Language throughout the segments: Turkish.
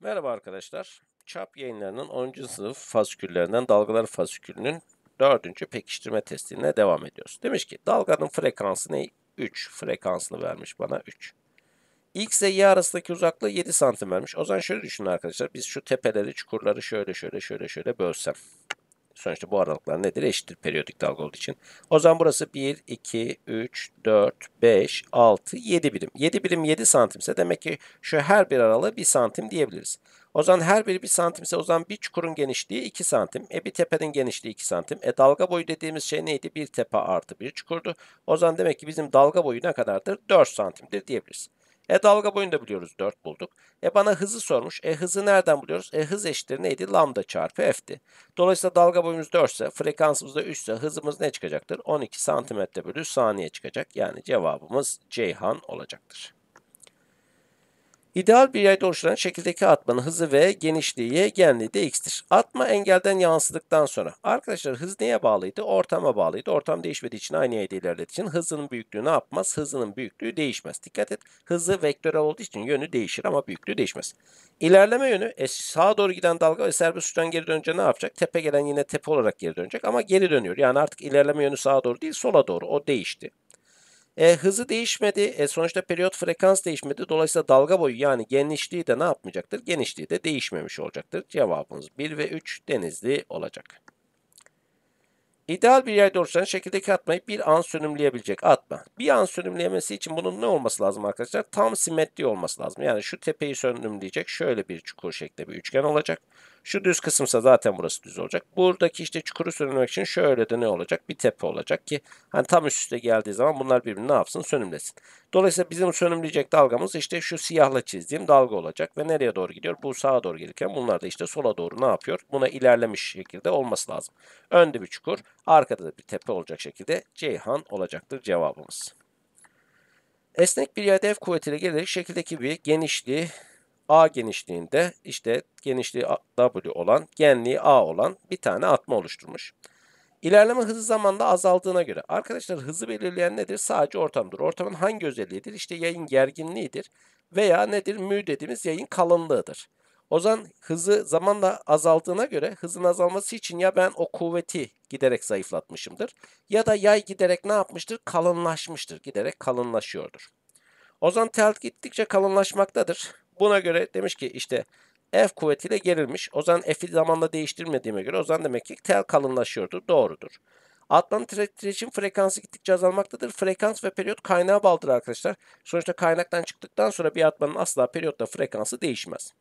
Merhaba arkadaşlar. Çap yayınlarının 10. sınıf fasiküllerinden dalgalar fasikülünün 4. pekiştirme testine devam ediyoruz. Demiş ki dalganın frekansı ne? 3. Frekansını vermiş bana 3. X ile Y arasındaki uzaklığı 7 santim vermiş. O zaman şöyle düşünün arkadaşlar. Biz şu tepeleri, çukurları şöyle şöyle şöyle şöyle bölsem. Sonuçta bu aralıklar nedir? Eşittir periyodik dalga olduğu için. O zaman burası 1, 2, 3, 4, 5, 6, 7 birim. 7 birim 7 santimse demek ki şu her bir aralığı 1 santim diyebiliriz. O zaman her biri 1 santimse o zaman bir çukurun genişliği 2 santim. E bir tepenin genişliği 2 santim. E dalga boyu dediğimiz şey neydi? Bir tepe artı bir çukurdu. O zaman demek ki bizim dalga boyu ne kadardır? 4 santimdir diyebiliriz. E dalga boyunu da biliyoruz 4 bulduk. E bana hızı sormuş. E hızı nereden buluyoruz? E hız eşittir neydi? Lambda çarpı f'ti. Dolayısıyla dalga boyumuz 4 ise frekansımız da 3 ise hızımız ne çıkacaktır? 12 santimetre bölü saniye çıkacak. Yani cevabımız Ceyhan olacaktır. İdeal bir yayda oluşturan şekildeki atmanın hızı ve genişliği y, genliği de x'tir. Atma engelden yansıdıktan sonra. Arkadaşlar hız neye bağlıydı? Ortama bağlıydı. Ortam değişmediği için aynı yayda ilerlediği için hızının büyüklüğü ne yapmaz? Hızının büyüklüğü değişmez. Dikkat et. Hızı vektörel olduğu için yönü değişir ama büyüklüğü değişmez. İlerleme yönü e, sağa doğru giden dalga ve serbest uçtan geri dönünce ne yapacak? Tepe gelen yine tepe olarak geri dönecek ama geri dönüyor. Yani artık ilerleme yönü sağa doğru değil sola doğru. O değişti. E, hızı değişmedi. E, sonuçta periyot frekans değişmedi. Dolayısıyla dalga boyu yani genişliği de ne yapmayacaktır? Genişliği de değişmemiş olacaktır. Cevabımız 1 ve 3 denizli olacak. İdeal bir yayda oluşan şekildeki atmayı bir an sönümleyebilecek atma. Bir an sönümleyemesi için bunun ne olması lazım arkadaşlar? Tam simetri olması lazım. Yani şu tepeyi sönümleyecek şöyle bir çukur şeklinde bir üçgen olacak. Şu düz kısımsa zaten burası düz olacak. Buradaki işte çukuru sönümlemek için şöyle de ne olacak? Bir tepe olacak ki hani tam üst üste geldiği zaman bunlar birbirini ne yapsın? Sönümlesin. Dolayısıyla bizim sönümleyecek dalgamız işte şu siyahla çizdiğim dalga olacak ve nereye doğru gidiyor? Bu sağa doğru gelirken bunlar da işte sola doğru ne yapıyor? Buna ilerlemiş şekilde olması lazım. Önde bir çukur, arkada da bir tepe olacak şekilde Ceyhan olacaktır cevabımız. Esnek bir yerde F kuvvetiyle gelerek şekildeki bir genişliği A genişliğinde işte genişliği W olan, genliği A olan bir tane atma oluşturmuş. İlerleme hızı zamanda azaldığına göre arkadaşlar hızı belirleyen nedir? Sadece ortamdır. Ortamın hangi özelliğidir? İşte yayın gerginliğidir veya nedir? Mü dediğimiz yayın kalınlığıdır. O zaman hızı zamanla azaldığına göre hızın azalması için ya ben o kuvveti giderek zayıflatmışımdır ya da yay giderek ne yapmıştır? Kalınlaşmıştır. Giderek kalınlaşıyordur. O zaman tel gittikçe kalınlaşmaktadır. Buna göre demiş ki işte F kuvvetiyle gerilmiş. O zaman F'i zamanla değiştirmediğime göre o zaman demek ki tel kalınlaşıyordu. Doğrudur. Atlantik titreşim frekansı gittikçe azalmaktadır. Frekans ve periyot kaynağa bağlıdır arkadaşlar. Sonuçta kaynaktan çıktıktan sonra bir atmanın asla periyotta frekansı değişmez.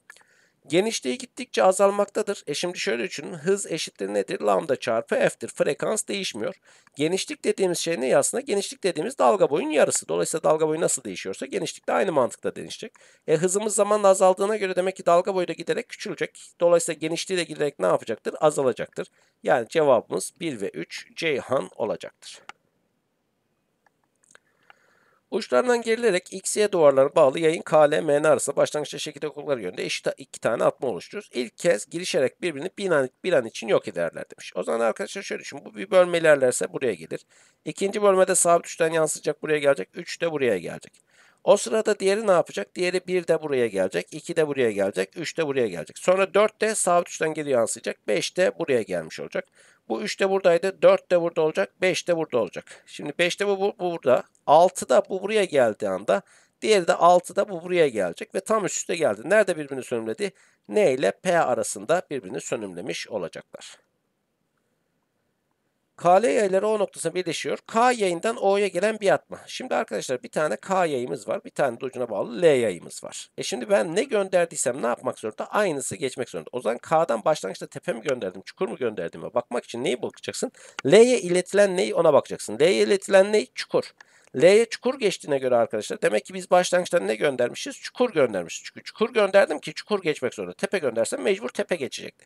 Genişliği gittikçe azalmaktadır. E şimdi şöyle düşünün. Hız eşittir nedir? Lambda çarpı f'tir. Frekans değişmiyor. Genişlik dediğimiz şey ne aslında? Genişlik dediğimiz dalga boyun yarısı. Dolayısıyla dalga boyu nasıl değişiyorsa genişlik de aynı mantıkta değişecek. E hızımız zamanla azaldığına göre demek ki dalga boyu da giderek küçülecek. Dolayısıyla genişliği de giderek ne yapacaktır? Azalacaktır. Yani cevabımız 1 ve 3 Ceyhan olacaktır. Uçlarından gerilerek XY duvarlarına bağlı yayın K ile MN arasında başlangıçta şekilde okulları yönünde eşit iki tane atma oluşturur. İlk kez girişerek birbirini bir an, bir an için yok ederler demiş. O zaman arkadaşlar şöyle düşün. Bu bir bölme ilerlerse buraya gelir. İkinci bölmede sabit uçtan yansıyacak buraya gelecek. Üç de buraya gelecek. O sırada diğeri ne yapacak? Diğeri 1 de buraya gelecek, 2 de buraya gelecek, 3 de buraya gelecek. Sonra 4 de sağ uçtan geri yansıyacak, 5 de buraya gelmiş olacak. Bu 3 de buradaydı, 4 de burada olacak, 5 de burada olacak. Şimdi 5 de bu, bu, bu burada, 6 da bu buraya geldiği anda, diğeri de 6 da bu buraya gelecek ve tam üst üste geldi. Nerede birbirini sönümledi? N ile P arasında birbirini sönümlemiş olacaklar. KL yayları O noktasına birleşiyor. K yayından O'ya gelen bir atma. Şimdi arkadaşlar bir tane K yayımız var. Bir tane de ucuna bağlı L yayımız var. E şimdi ben ne gönderdiysem ne yapmak zorunda? Aynısı geçmek zorunda. O zaman K'dan başlangıçta tepe mi gönderdim, çukur mu gönderdim? bakmak için neyi bakacaksın? L'ye iletilen neyi ona bakacaksın. L'ye iletilen ney? Çukur. L'ye çukur geçtiğine göre arkadaşlar demek ki biz başlangıçta ne göndermişiz? Çukur göndermişiz. Çünkü çukur gönderdim ki çukur geçmek zorunda. Tepe göndersem mecbur tepe geçecekti.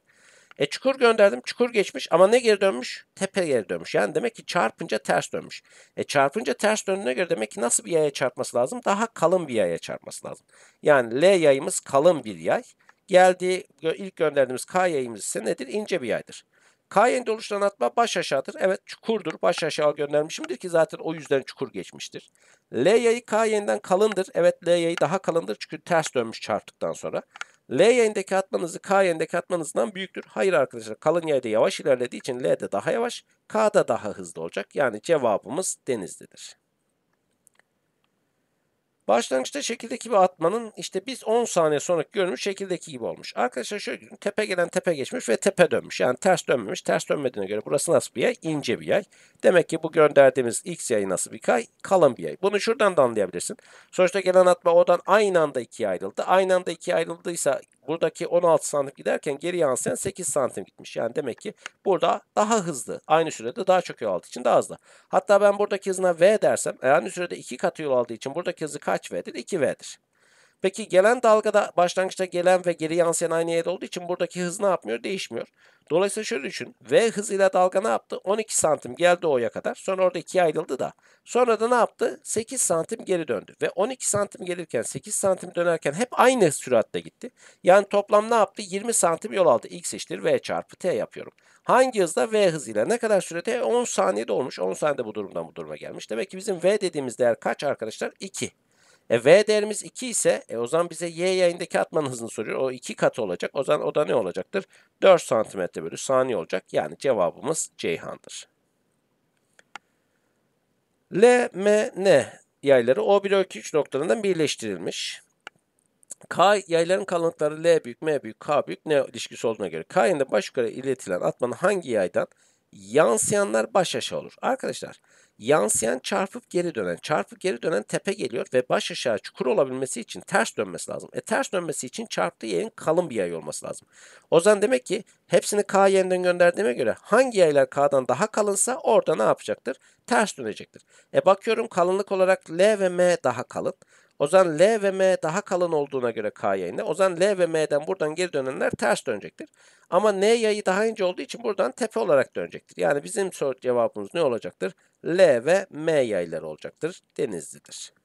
E çukur gönderdim. Çukur geçmiş ama ne geri dönmüş? Tepe geri dönmüş. Yani demek ki çarpınca ters dönmüş. E çarpınca ters döndüğüne göre demek ki nasıl bir yaya çarpması lazım? Daha kalın bir yaya çarpması lazım. Yani L yayımız kalın bir yay. Geldiği ilk gönderdiğimiz K yayımız ise nedir? İnce bir yaydır. K Kayen'de oluşan atma baş aşağıdır. Evet çukurdur. Baş aşağı göndermişimdir ki zaten o yüzden çukur geçmiştir. L yayı K Kayen'den kalındır. Evet L yayı daha kalındır çünkü ters dönmüş çarptıktan sonra. L yayındaki atmanızı K yayındaki atmanızdan büyüktür. Hayır arkadaşlar kalın yayda yavaş ilerlediği için L de daha yavaş, K da daha hızlı olacak. Yani cevabımız Denizli'dir. Başlangıçta şekildeki bir atmanın işte biz 10 saniye sonra görünmüş şekildeki gibi olmuş. Arkadaşlar şöyle tepe gelen tepe geçmiş ve tepe dönmüş. Yani ters dönmemiş. Ters dönmediğine göre burası nasıl bir yay? İnce bir yay. Demek ki bu gönderdiğimiz x yayı nasıl bir kay? Kalın bir yay. Bunu şuradan da anlayabilirsin. Sonuçta gelen atma odan aynı anda ikiye ayrıldı. Aynı anda ikiye ayrıldıysa Buradaki 16 santim giderken geri yansıyan 8 santim gitmiş. Yani demek ki burada daha hızlı. Aynı sürede daha çok yol aldığı için daha hızlı. Hatta ben buradaki hızına V dersem aynı sürede 2 katı yol aldığı için buradaki hızı kaç V'dir? 2V'dir. Peki gelen dalgada başlangıçta gelen ve geri yansıyan aynı yerde olduğu için buradaki hız ne yapmıyor? Değişmiyor. Dolayısıyla şöyle düşün. V hızıyla ile dalga ne yaptı? 12 santim geldi o'ya kadar. Sonra orada ikiye ayrıldı da. Sonra da ne yaptı? 8 santim geri döndü. Ve 12 santim gelirken 8 santim dönerken hep aynı süratle gitti. Yani toplam ne yaptı? 20 santim yol aldı. X eşittir V çarpı T yapıyorum. Hangi hızda? V hızıyla. Ne kadar sürede? 10 saniyede olmuş. 10 saniyede bu durumdan bu duruma gelmiş. Demek ki bizim V dediğimiz değer kaç arkadaşlar? 2. E, V değerimiz 2 ise e, o zaman bize Y yayındaki atmanın hızını soruyor. O 2 kat olacak. O zaman o da ne olacaktır? 4 cm bölü saniye olacak. Yani cevabımız Ceyhan'dır. L, M, N yayları O O, bölü 3 noktalarından birleştirilmiş. K yayların kalınlıkları L büyük, M büyük, K büyük, N ilişkisi olduğuna göre K yayında baş yukarı iletilen atmanın hangi yaydan yansıyanlar baş aşağı olur? Arkadaşlar yansıyan çarpıp geri dönen. Çarpıp geri dönen tepe geliyor ve baş aşağı çukur olabilmesi için ters dönmesi lazım. E ters dönmesi için çarptığı yerin kalın bir yay olması lazım. O zaman demek ki hepsini K yerinden gönderdiğime göre hangi yaylar K'dan daha kalınsa orada ne yapacaktır? Ters dönecektir. E bakıyorum kalınlık olarak L ve M daha kalın. Ozan L ve M daha kalın olduğuna göre K yayında. Ozan L ve M'den buradan geri dönenler ters dönecektir. Ama N yayı daha ince olduğu için buradan tepe olarak dönecektir. Yani bizim cevabımız ne olacaktır? L ve M yayları olacaktır. Denizlidir.